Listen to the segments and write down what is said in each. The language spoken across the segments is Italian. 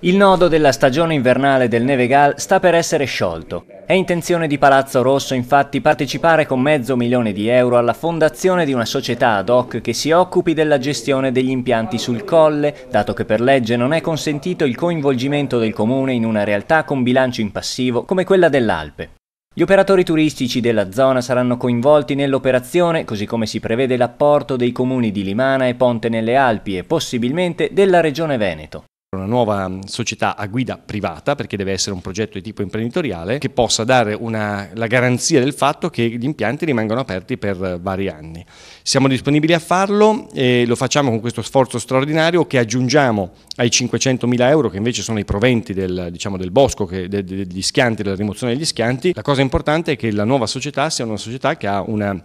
Il nodo della stagione invernale del Nevegal sta per essere sciolto. È intenzione di Palazzo Rosso infatti partecipare con mezzo milione di euro alla fondazione di una società ad hoc che si occupi della gestione degli impianti sul colle, dato che per legge non è consentito il coinvolgimento del comune in una realtà con bilancio in passivo come quella dell'Alpe. Gli operatori turistici della zona saranno coinvolti nell'operazione, così come si prevede l'apporto dei comuni di Limana e Ponte nelle Alpi e possibilmente della Regione Veneto una nuova società a guida privata, perché deve essere un progetto di tipo imprenditoriale, che possa dare una, la garanzia del fatto che gli impianti rimangano aperti per vari anni. Siamo disponibili a farlo e lo facciamo con questo sforzo straordinario che aggiungiamo ai 500 mila euro che invece sono i proventi del, diciamo, del bosco, che, de, de, degli schianti, della rimozione degli schianti. La cosa importante è che la nuova società sia una società che ha una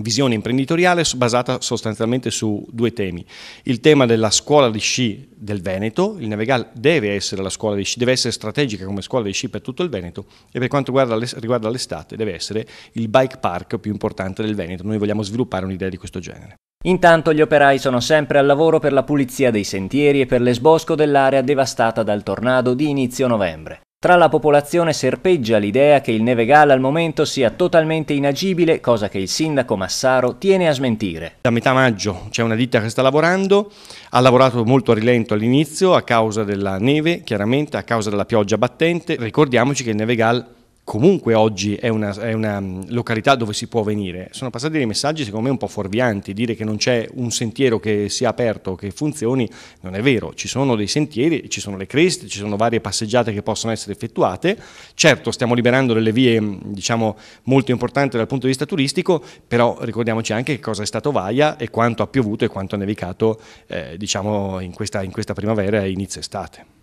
visione imprenditoriale basata sostanzialmente su due temi. Il tema della scuola di sci del Veneto, il Navegal deve essere la scuola di sci, deve essere strategica come scuola di sci per tutto il Veneto e per quanto riguarda l'estate deve essere il bike park più importante del Veneto. Noi vogliamo sviluppare un'idea di questo genere. Intanto gli operai sono sempre al lavoro per la pulizia dei sentieri e per l'esbosco dell'area devastata dal tornado di inizio novembre. Tra la popolazione serpeggia l'idea che il Nevegala al momento sia totalmente inagibile, cosa che il sindaco Massaro tiene a smentire. Da metà maggio c'è una ditta che sta lavorando, ha lavorato molto a rilento all'inizio a causa della neve, chiaramente a causa della pioggia battente. Ricordiamoci che il Nevegal comunque oggi è una, è una, mm, località dove si può venire. Sono passati dei messaggi secondo me un po' fuorvianti, dire che non c'è un sentiero che sia aperto, che funzioni, non è vero, ci sono dei sentieri, ci sono le creste, ci sono varie passeggiate che possono essere effettuate, certo stiamo liberando delle vie mm, diciamo, molto importanti dal punto di vista turistico, però ricordiamoci anche che cosa è stato Vaia e quanto ha piovuto e quanto ha nevicato eh, diciamo, in, questa, in questa primavera e inizio estate.